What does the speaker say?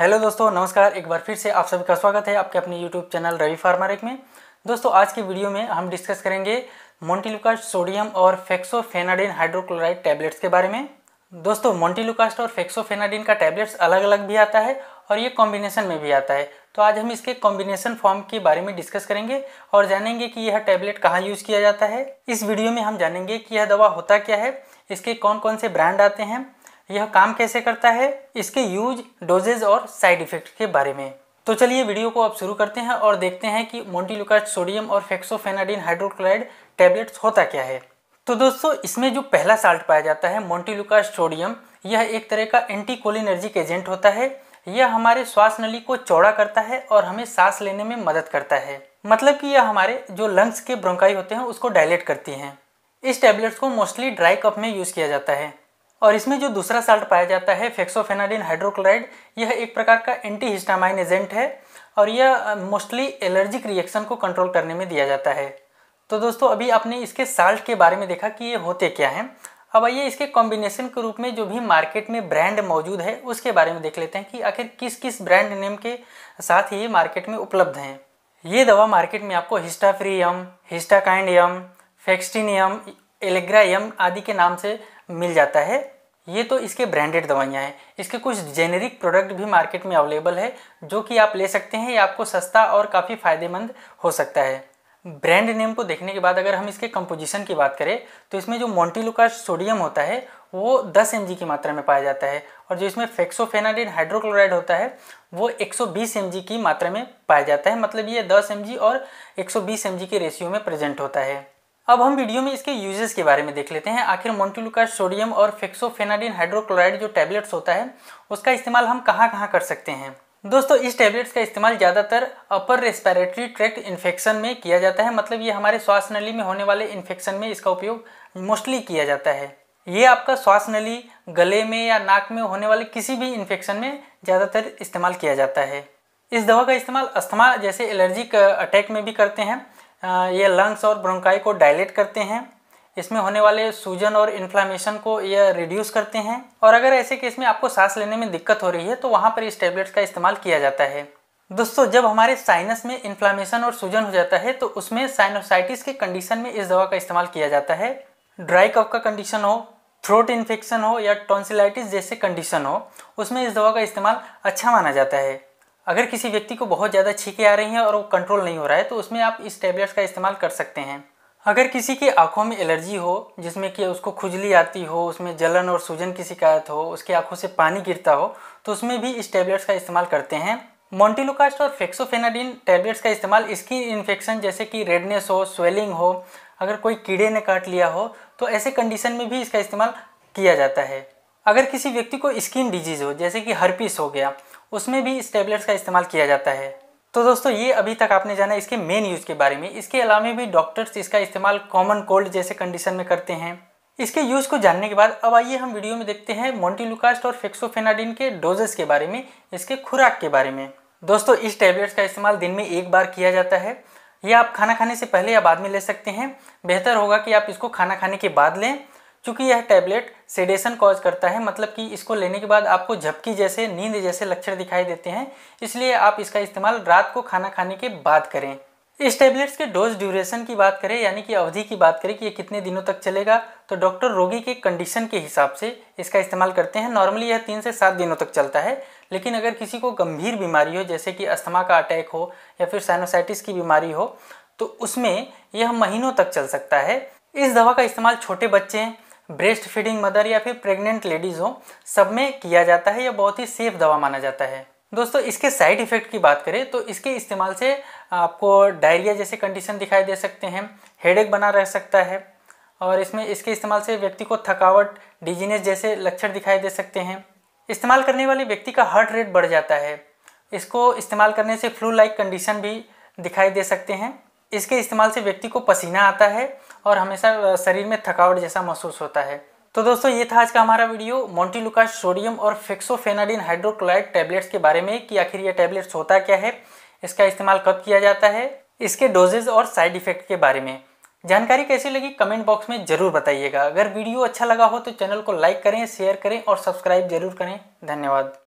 hello दोस्तों नमस्कार एक बार फिर से आप सभी का स्वागत है आपके अपने यूट्यूब चैनल रवि फार्मारेक में दोस्तों आज की वीडियो में हम डिस्कस करेंगे मोन्टिलुकास्ट सोडियम और फेक्सोफेनाडिन हाइड्रोक्लोराइड टैबलेट्स के बारे में दोस्तों मोन्टिलुकास्ट और फेक्सोफेनाडिन का टैबलेट्स अलग अलग भी आता है और ये कॉम्बिनेशन में भी आता है तो आज हम इसके कॉम्बिनेशन फॉर्म के बारे में डिस्कस करेंगे और जानेंगे कि यह टैबलेट कहाँ यूज़ किया जाता है इस वीडियो में हम जानेंगे कि यह दवा होता क्या है इसके कौन कौन से ब्रांड आते हैं यह काम कैसे करता है इसके यूज डोजेज और साइड इफेक्ट के बारे में तो चलिए वीडियो को अब शुरू करते हैं और देखते हैं कि मोन्टीलुकाट सोडियम और फेक्सोफेनाडिन हाइड्रोक्लोराइड टैबलेट्स होता क्या है तो दोस्तों इसमें जो पहला साल्ट पाया जाता है मोन्टीलुकाट सोडियम यह एक तरह का एंटीकोलिनर्जिक एजेंट होता है यह हमारे श्वास नली को चौड़ा करता है और हमें सांस लेने में मदद करता है मतलब कि यह हमारे जो लंग्स के ब्रोंकाई होते हैं उसको डायलेट करती हैं इस टैबलेट्स को मोस्टली ड्राई कप में यूज़ किया जाता है और इसमें जो दूसरा साल्ट पाया जाता है फेक्सोफेनालिन हाइड्रोक्लोराइड यह एक प्रकार का एंटी हिस्टामाइन एजेंट है और यह मोस्टली एलर्जिक रिएक्शन को कंट्रोल करने में दिया जाता है तो दोस्तों अभी आपने इसके साल्ट के बारे में देखा कि ये होते क्या हैं अब आइए इसके कॉम्बिनेशन के रूप में जो भी मार्केट में ब्रांड मौजूद है उसके बारे में देख लेते हैं कि आखिर किस किस ब्रांड नेम के साथ ये मार्केट में उपलब्ध हैं ये दवा मार्केट में आपको हिस्टाफ्रीयम हिस्टाकाइंडियम फेक्सटीनियम फेक्सटिनियम एलेग्रायम आदि के नाम से मिल जाता है ये तो इसके ब्रांडेड दवाइयाँ हैं इसके कुछ जेनेरिक प्रोडक्ट भी मार्केट में अवेलेबल है जो कि आप ले सकते हैं ये आपको सस्ता और काफ़ी फ़ायदेमंद हो सकता है ब्रांड नेम को देखने के बाद अगर हम इसके कंपोजिशन की बात करें तो इसमें जो मोन्टिलुका सोडियम होता है वो 10 एम की मात्रा में पाया जाता है और जो इसमें फेक्सोफेनाडिन हाइड्रोक्लोराइड होता है वो 120 एम की मात्रा में पाया जाता है मतलब ये 10 एम और 120 एम के रेशियो में प्रेजेंट होता है अब हम वीडियो में इसके यूजेस के बारे में देख लेते हैं आखिर मोन्टुलुका सोडियम और फेक्सोफेनाडिन हाइड्रोक्लोराइड जो टैबलेट्स होता है उसका इस्तेमाल हम कहाँ कहाँ कर सकते हैं दोस्तों इस टैबलेट्स का इस्तेमाल ज़्यादातर अपर रेस्पिरेटरी ट्रैक्ट इन्फेक्शन में किया जाता है मतलब ये हमारे श्वास नली में होने वाले इन्फेक्शन में इसका उपयोग मोस्टली किया जाता है ये आपका श्वास नली गले में या नाक में होने वाले किसी भी इन्फेक्शन में ज़्यादातर इस्तेमाल किया जाता है इस दवा का इस्तेमाल अस्थमा जैसे एलर्जिक अटैक में भी करते हैं ये लंग्स और ब्रोंकाई को डायलेट करते हैं इसमें होने वाले सूजन और इन्फ्लामेशन को यह रिड्यूस करते हैं और अगर ऐसे केस में आपको सांस लेने में दिक्कत हो रही है तो वहाँ पर इस टेबलेट्स का इस्तेमाल किया जाता है दोस्तों जब हमारे साइनस में इन्फ्लामेशन और सूजन हो जाता है तो उसमें साइनोसाइटिस के कंडीशन में इस दवा का इस्तेमाल किया जाता है ड्राई कफ का कंडीशन हो थ्रोट इन्फेक्शन हो या टॉन्सिलाइटिस जैसे कंडीशन हो उसमें इस दवा का इस्तेमाल अच्छा माना जाता है अगर किसी व्यक्ति को बहुत ज़्यादा छीके आ रही हैं और वो कंट्रोल नहीं हो रहा है तो उसमें आप इस टेबलेट्स का इस्तेमाल कर सकते हैं अगर किसी की आंखों में एलर्जी हो जिसमें कि उसको खुजली आती हो उसमें जलन और सूजन की शिकायत हो उसकी आंखों से पानी गिरता हो तो उसमें भी इस टैबलेट्स का इस्तेमाल करते हैं मोन्टिलोकास्ट और फेक्सोफेनाडिन टैबलेट्स का इस्तेमाल स्किन इन्फेक्शन जैसे कि रेडनेस हो स्वेलिंग हो अगर कोई कीड़े ने काट लिया हो तो ऐसे कंडीशन में भी इसका इस्तेमाल किया जाता है अगर किसी व्यक्ति को स्किन डिजीज़ हो जैसे कि हर्पिस हो गया उसमें भी इस टैबलेट्स का इस्तेमाल किया जाता है तो दोस्तों ये अभी तक आपने जाना इसके मेन यूज़ के बारे में इसके अलावा भी डॉक्टर्स इसका इस्तेमाल कॉमन कोल्ड जैसे कंडीशन में करते हैं इसके यूज़ को जानने के बाद अब आइए हम वीडियो में देखते हैं मोन्टीलुकास्ट और फेक्सोफेनाडिन के डोजेस के बारे में इसके खुराक के बारे में दोस्तों इस टैबलेट्स का इस्तेमाल दिन में एक बार किया जाता है ये आप खाना खाने से पहले या बाद में ले सकते हैं बेहतर होगा कि आप इसको खाना खाने के बाद लें चूँकि यह टैबलेट सेडेशन कॉज करता है मतलब कि इसको लेने के बाद आपको झपकी जैसे नींद जैसे लक्षण दिखाई देते हैं इसलिए आप इसका इस्तेमाल रात को खाना खाने के बाद करें इस टैबलेट्स के डोज ड्यूरेशन की बात करें यानी कि अवधि की बात करें कि ये कितने दिनों तक चलेगा तो डॉक्टर रोगी के कंडीशन के हिसाब से इसका इस्तेमाल करते हैं नॉर्मली यह तीन से सात दिनों तक चलता है लेकिन अगर किसी को गंभीर बीमारी हो जैसे कि अस्थमा का अटैक हो या फिर साइनोसाइटिस की बीमारी हो तो उसमें यह महीनों तक चल सकता है इस दवा का इस्तेमाल छोटे बच्चे ब्रेस्ट फीडिंग मदर या फिर प्रेग्नेंट लेडीज़ हो सब में किया जाता है या बहुत ही सेफ दवा माना जाता है दोस्तों इसके साइड इफ़ेक्ट की बात करें तो इसके इस्तेमाल से आपको डायरिया जैसे कंडीशन दिखाई दे सकते हैं हेडेक बना रह सकता है और इसमें इसके इस्तेमाल से व्यक्ति को थकावट डिजीनेस जैसे लक्षण दिखाई दे सकते हैं इस्तेमाल करने वाले व्यक्ति का हार्ट रेट बढ़ जाता है इसको इस्तेमाल करने से फ्लू लाइक कंडीशन भी दिखाई दे सकते हैं इसके इस्तेमाल से व्यक्ति को पसीना आता है और हमेशा शरीर में थकावट जैसा महसूस होता है तो दोस्तों ये था आज का हमारा वीडियो मोन्टीलुकास सोडियम और फेक्सोफेनाडिन हाइड्रोक्लोराइड टैबलेट्स के बारे में कि आखिर ये टैबलेट्स होता क्या है इसका इस्तेमाल कब किया जाता है इसके डोजेज और साइड इफेक्ट के बारे में जानकारी कैसी लगी कमेंट बॉक्स में ज़रूर बताइएगा अगर वीडियो अच्छा लगा हो तो चैनल को लाइक करें शेयर करें और सब्सक्राइब जरूर करें धन्यवाद